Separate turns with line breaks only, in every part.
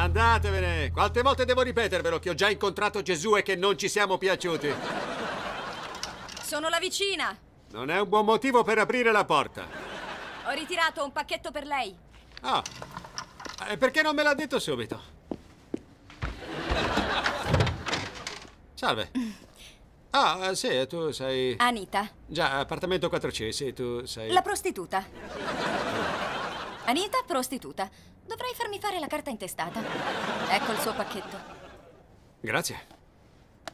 Andatevene! Quante volte devo ripetervelo che ho già incontrato Gesù e che non ci siamo piaciuti?
Sono la vicina!
Non è un buon motivo per aprire la porta.
Ho ritirato un pacchetto per lei.
Ah, e perché non me l'ha detto subito? Salve. Ah, eh, sì, tu sei... Anita. Già, appartamento 4C, sì, tu sei... La
prostituta. Anita, prostituta. Dovrei farmi fare la carta intestata. Ecco il suo pacchetto.
Grazie.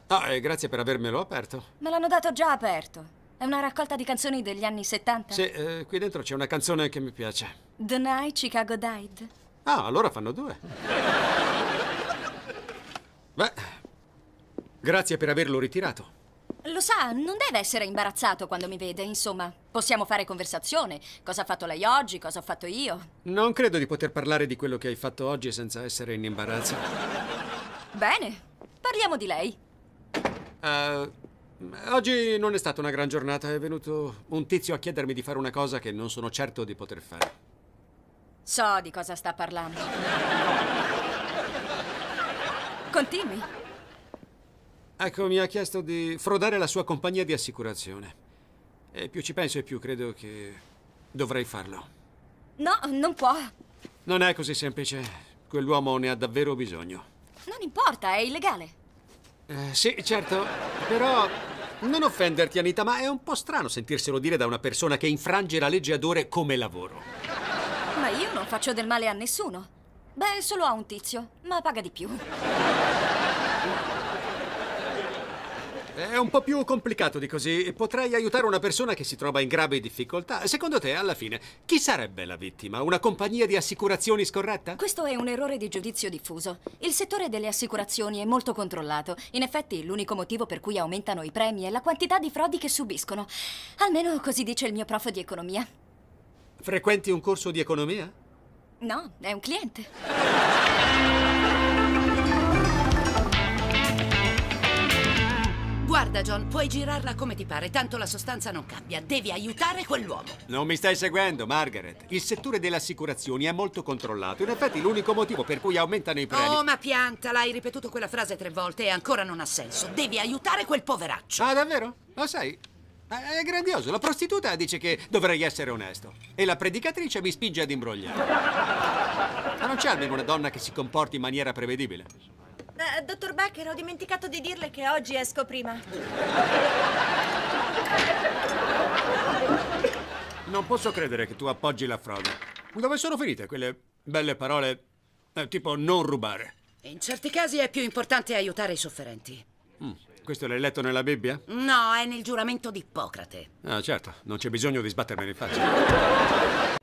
Ah, e grazie per avermelo aperto.
Me l'hanno dato già aperto. È una raccolta di canzoni degli anni 70?
Sì, eh, qui dentro c'è una canzone che mi piace.
The Night Chicago Died.
Ah, allora fanno due. Beh, grazie per averlo ritirato.
Lo sa, non deve essere imbarazzato quando mi vede, insomma. Possiamo fare conversazione. Cosa ha fatto lei oggi, cosa ho fatto io.
Non credo di poter parlare di quello che hai fatto oggi senza essere in imbarazzo.
Bene, parliamo di lei.
Uh, oggi non è stata una gran giornata. È venuto un tizio a chiedermi di fare una cosa che non sono certo di poter fare.
So di cosa sta parlando. Continui.
Ecco, mi ha chiesto di frodare la sua compagnia di assicurazione. E più ci penso e più credo che dovrei farlo.
No, non può.
Non è così semplice. Quell'uomo ne ha davvero bisogno.
Non importa, è illegale.
Eh, sì, certo. Però non offenderti, Anita, ma è un po' strano sentirselo dire da una persona che infrange la legge ad ore come lavoro.
Ma io non faccio del male a nessuno. Beh, solo a un tizio, ma paga di più.
È un po' più complicato di così. Potrei aiutare una persona che si trova in grave difficoltà. Secondo te, alla fine, chi sarebbe la vittima? Una compagnia di assicurazioni scorretta?
Questo è un errore di giudizio diffuso. Il settore delle assicurazioni è molto controllato. In effetti, l'unico motivo per cui aumentano i premi è la quantità di frodi che subiscono. Almeno così dice il mio prof di economia.
Frequenti un corso di economia?
No, è un cliente. Guarda, John, puoi girarla come ti pare, tanto la sostanza non cambia. Devi aiutare quell'uomo.
Non mi stai seguendo, Margaret. Il settore delle assicurazioni è molto controllato. In effetti, l'unico motivo per cui aumentano i premi. Oh,
ma piantala, hai ripetuto quella frase tre volte e ancora non ha senso. Devi aiutare quel poveraccio.
Ah, davvero? Lo sai? È grandioso. La prostituta dice che dovrei essere onesto. E la predicatrice mi spinge ad imbrogliare. Ma non c'è almeno una donna che si comporti in maniera prevedibile?
Eh, dottor Becker, ho dimenticato di dirle che oggi esco prima.
Non posso credere che tu appoggi la frode. Dove sono finite quelle belle parole eh, tipo non rubare?
In certi casi è più importante aiutare i sofferenti.
Mm. Questo l'hai letto nella Bibbia?
No, è nel giuramento di Ippocrate.
Ah, certo, non c'è bisogno di sbattermene in faccia.